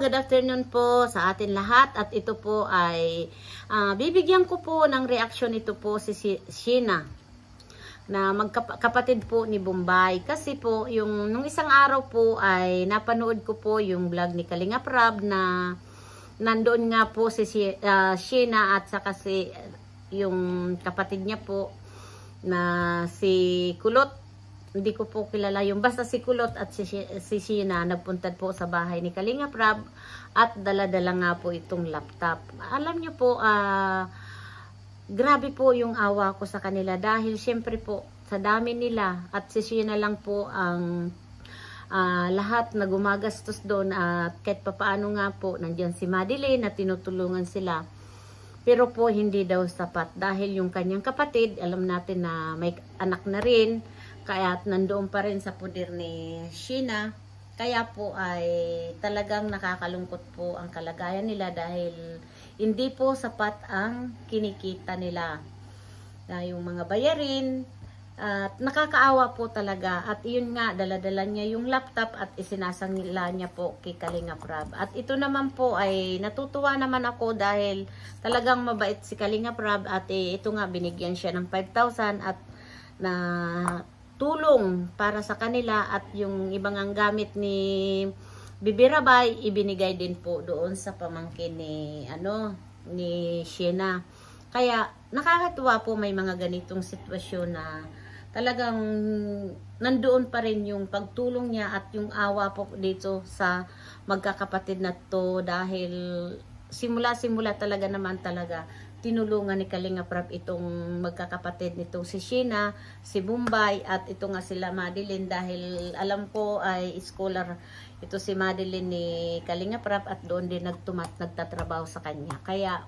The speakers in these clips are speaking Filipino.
good afternoon po sa atin lahat at ito po ay uh, bibigyan ko po ng reaction nito po si Sheena na magkapatid po ni Bombay kasi po yung nung isang araw po ay napanood ko po yung vlog ni Kalinga Prab na nandoon nga po si ah, Sheena at saka si yung kapatid niya po na si Kulot hindi ko po kilala yung basta si Kulot at si, si Sheena nagpunta po sa bahay ni Kalinga Prab at dala-dala nga po itong laptop. Alam niyo po, ah, uh, grabe po yung awa ko sa kanila dahil syempre po sa dami nila at si Sheena lang po ang uh, lahat na gumagastos doon at uh, kahit papaano nga po nandiyan si Madeline na tinutulungan sila pero po hindi daw sapat dahil yung kanyang kapatid alam natin na may anak na rin kaya nandoon pa rin sa poder ni Sheena. Kaya po ay talagang nakakalungkot po ang kalagayan nila dahil hindi po sapat ang kinikita nila. Na yung mga bayarin, at nakakaawa po talaga. At iyon nga, daladala niya yung laptop at isinasangila niya po kay Kalinga Prab. At ito naman po ay natutuwa naman ako dahil talagang mabait si Kalinga Prab. At eh, ito nga, binigyan siya ng 5,000 at na tulong para sa kanila at yung ibang ang gamit ni Bibirabay ibinigay din po doon sa pamangkin ni ano ni Shena. Kaya nakakatuwa po may mga ganitong sitwasyon na talagang nandoon pa rin yung pagtulong niya at yung awa po dito sa magkakapatid na to dahil simula-simula talaga naman talaga tinulungan ni Kalinga Prab itong magkakapatid nitong si Sheena, si Bombay at ito nga sila Madeline dahil alam ko ay scholar ito si Madeline ni Kalinga Prab at doon din nagtumat nagtatrabaho sa kanya. Kaya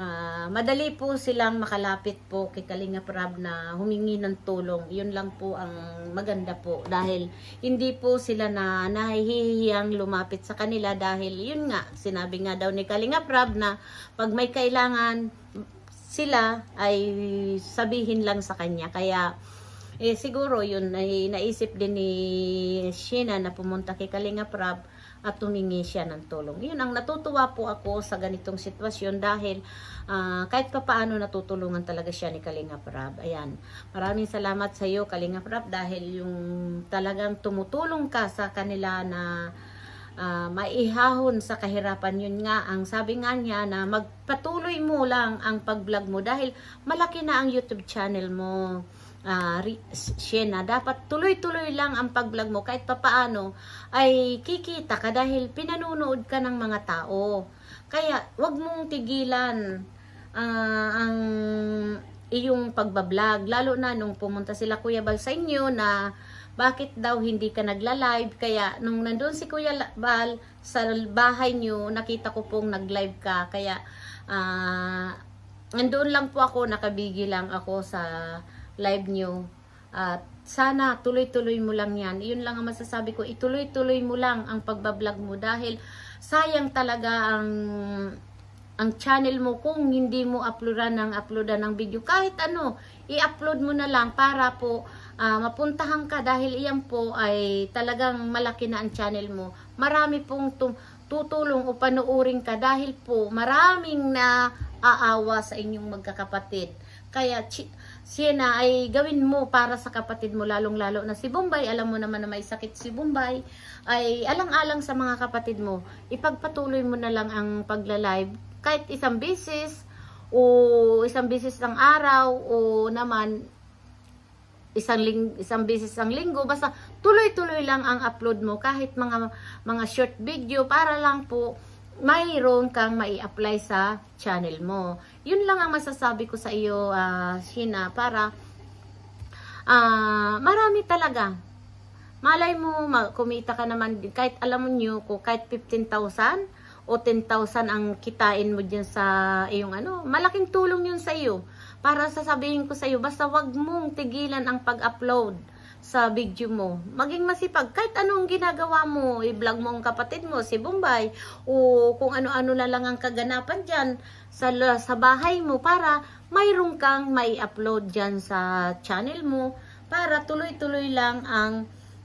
Uh, madali po silang makalapit po kay Kalinga Prab na humingi ng tulong. Yun lang po ang maganda po dahil hindi po sila na nahihiyang lumapit sa kanila dahil yun nga, sinabi nga daw ni Kalinga Prab na pag may kailangan sila ay sabihin lang sa kanya. Kaya eh, siguro yun ay naisip din ni Sheena na pumunta kay Kalinga Prab at tumingi siya ng tulong. Yun ang natutuwa po ako sa ganitong sitwasyon dahil uh, kahit papaano natutulungan talaga siya ni Kalinga Prab. Ayan, maraming salamat sa iyo Kalinga Prab dahil yung talagang tumutulong ka sa kanila na uh, maihahon sa kahirapan. Yun nga, ang sabi nga niya na magpatuloy mo lang ang pag-vlog mo dahil malaki na ang YouTube channel mo uh, ah, Shena, dapat tuloy-tuloy lang ang pag-vlog mo kahit papaano ay kikita ka dahil pinanonood ka ng mga tao. Kaya wag mong tigilan uh, ang iyong pagbablog lalo na nung pumunta sila Kuya Bal sa inyo na bakit daw hindi ka nagla-live kaya nung nandoon si Kuya Bal sa bahay niyo nakita ko pong nag-live ka kaya uh, ah, nandoon lang po ako nakabigi lang ako sa live nyo. At sana tuloy-tuloy mo lang yan. Iyon lang ang masasabi ko. Ituloy-tuloy mo lang ang pagbablog mo dahil sayang talaga ang ang channel mo kung hindi mo uploadan ng uploadan ng video. Kahit ano, i-upload mo na lang para po uh, mapuntahan ka dahil iyan po ay talagang malaki na ang channel mo. Marami pong tutulong o panuuring ka dahil po maraming na aawa sa inyong magkakapatid. Kaya Siena ay gawin mo para sa kapatid mo lalong-lalo na si Bombay. Alam mo naman na may sakit si Bombay. Ay alang-alang sa mga kapatid mo, ipagpatuloy mo na lang ang pagla-live kahit isang beses o isang beses ng araw o naman isang ling isang beses ang linggo basta tuloy-tuloy lang ang upload mo kahit mga mga short video para lang po mayroon kang mai-apply sa channel mo. Yun lang ang masasabi ko sa iyo, uh, ah, Shina, para uh, marami talaga. Malay mo, kumita ka naman, kahit alam mo nyo ko, kahit 15,000 o 10,000 ang kitain mo dyan sa iyong ano, malaking tulong yun sa iyo. Para sasabihin ko sa iyo, basta wag mong tigilan ang pag-upload sa video mo. Maging masipag. Kahit anong ginagawa mo, i-vlog mo ang kapatid mo, si Bombay, o kung ano-ano na lang ang kaganapan dyan sa, sa bahay mo para mayroon kang may upload dyan sa channel mo para tuloy-tuloy lang ang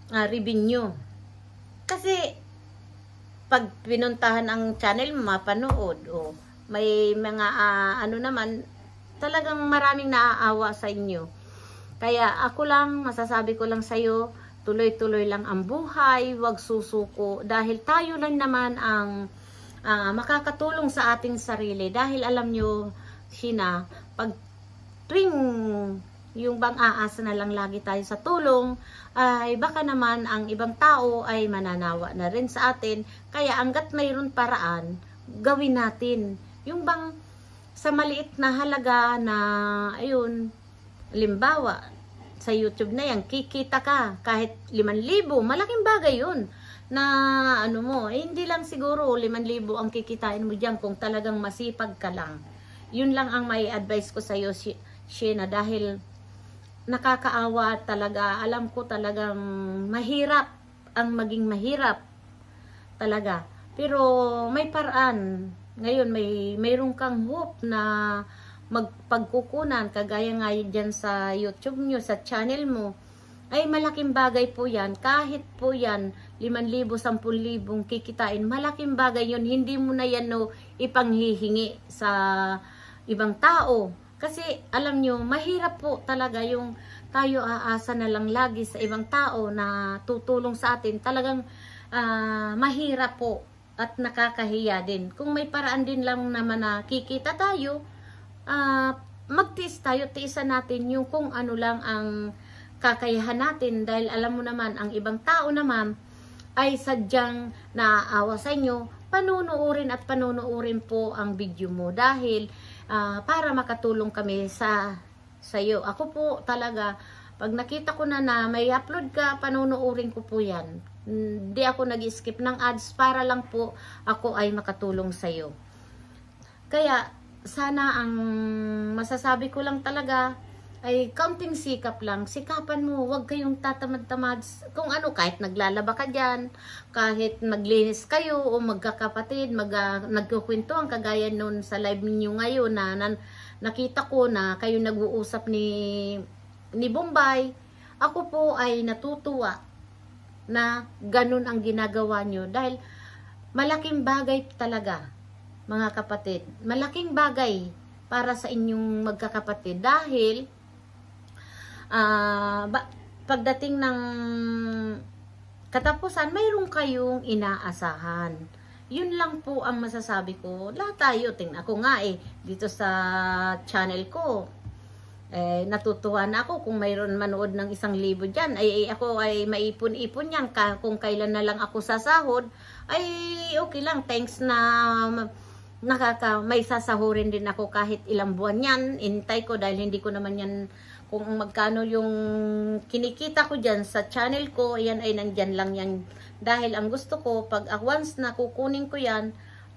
uh, revenue. Kasi, pag pinuntahan ang channel, mo, mapanood. O, may mga uh, ano naman, talagang maraming naaawa sa inyo. Kaya ako lang, masasabi ko lang sa'yo, tuloy-tuloy lang ang buhay, wag susuko. Dahil tayo lang naman ang uh, makakatulong sa ating sarili. Dahil alam nyo, Hina, pag tuwing yung bang aasa na lang lagi tayo sa tulong, ay baka naman ang ibang tao ay mananawa na rin sa atin. Kaya hanggat mayroon paraan, gawin natin. Yung bang sa maliit na halaga na, ayun, Limbawa, sa YouTube na yan, kikita ka kahit 5,000. Malaking bagay yun na ano mo, eh, hindi lang siguro 5,000 ang kikitain mo dyan kung talagang masipag ka lang. Yun lang ang may advice ko sa'yo, Shena, dahil nakakaawa talaga. Alam ko talagang mahirap ang maging mahirap talaga. Pero may paraan. Ngayon, may, mayroon kang hope na magpagkukunan, kagaya nga dyan sa YouTube nyo, sa channel mo, ay malaking bagay po yan. Kahit po yan, 5,000, 10,000 kikitain, malaking bagay yun. Hindi mo na yan no, ipanghihingi sa ibang tao. Kasi alam nyo, mahirap po talaga yung tayo aasa na lang lagi sa ibang tao na tutulong sa atin. Talagang uh, mahirap po at nakakahiya din. Kung may paraan din lang naman na kikita tayo, uh, ah, magtiis tayo, tiisan natin yung kung ano lang ang kakayahan natin dahil alam mo naman, ang ibang tao naman ay sadyang naaawa sa inyo, panunuurin at panunuurin po ang video mo dahil uh, para makatulong kami sa sa iyo. Ako po talaga, pag nakita ko na na may upload ka, panunuurin ko po yan. Hindi ako nag-skip ng ads para lang po ako ay makatulong sa iyo. Kaya, sana ang masasabi ko lang talaga ay counting sikap lang. Sikapan mo, huwag kayong tatamad-tamad. Kung ano, kahit naglalaba ka dyan, kahit maglinis kayo o magkakapatid, mag, ah, uh, ang kagaya noon sa live niyo ngayon na, na nakita ko na kayo nag-uusap ni, ni Bombay. Ako po ay natutuwa na ganun ang ginagawa nyo dahil malaking bagay talaga mga kapatid. Malaking bagay para sa inyong magkakapatid dahil uh, pagdating ng katapusan, mayroon kayong inaasahan. Yun lang po ang masasabi ko. Lahat tayo, tingnan ako nga eh, dito sa channel ko, eh, natutuwa na ako kung mayroon manood ng isang libo dyan ay, ay ako ay maipon-ipon yan kung kailan na lang ako sasahod ay okay lang thanks na nakaka, may sasahurin din ako kahit ilang buwan yan. Intay ko dahil hindi ko naman yan kung magkano yung kinikita ko dyan sa channel ko. Yan ay nandyan lang yan. Dahil ang gusto ko, pag ah, once na kukunin ko yan,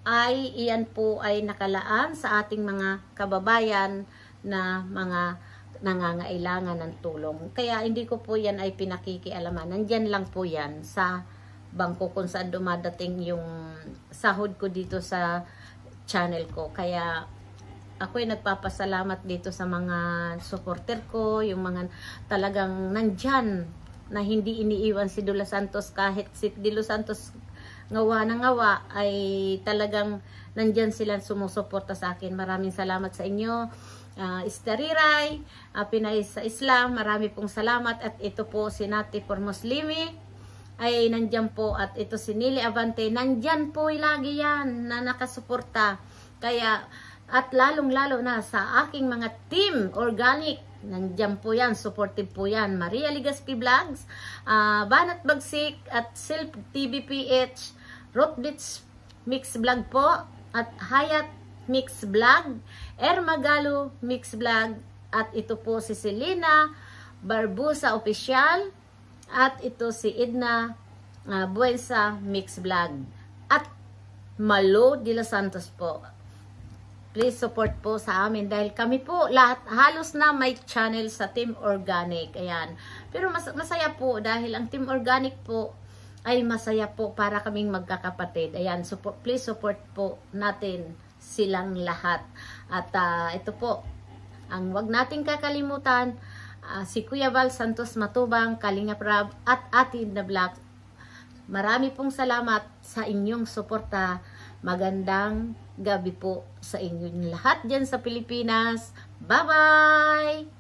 ay iyan po ay nakalaan sa ating mga kababayan na mga nangangailangan ng tulong. Kaya hindi ko po yan ay pinakikialaman. Nandyan lang po yan sa bangko kung saan dumadating yung sahod ko dito sa channel ko. Kaya ako ay nagpapasalamat dito sa mga supporter ko, yung mga talagang nandyan na hindi iniiwan si Dula Santos kahit si Dilo Santos ngawa na ngawa ay talagang nandyan sila sumusuporta sa akin. Maraming salamat sa inyo. Uh, ah, Istariray, uh, ah, Pinay sa Islam, marami pong salamat at ito po si Nati for Muslimi ay nandyan po at ito si Nili Avante nandyan po lagi yan na nakasuporta kaya at lalong lalo na sa aking mga team organic nandyan po yan supportive po yan Maria Ligaspi Vlogs uh, Banat Bagsik at Silp TVPH Rotbits Mix Vlog po at Hayat Mix Vlog Ermagalo Mix Vlog at ito po si Selena Barbusa Official at ito si Edna uh, Buensa Mix Vlog. At Malo de los Santos po. Please support po sa amin dahil kami po lahat halos na may channel sa Team Organic. Ayan. Pero mas, masaya po dahil ang Team Organic po ay masaya po para kaming magkakapatid. Ayan, support, please support po natin silang lahat. At uh, ito po, ang wag nating kakalimutan uh, si Kuya Val Santos Matubang, Kalinga Prab at Atin na Black. Marami pong salamat sa inyong suporta. Magandang gabi po sa inyong lahat dyan sa Pilipinas. Bye-bye!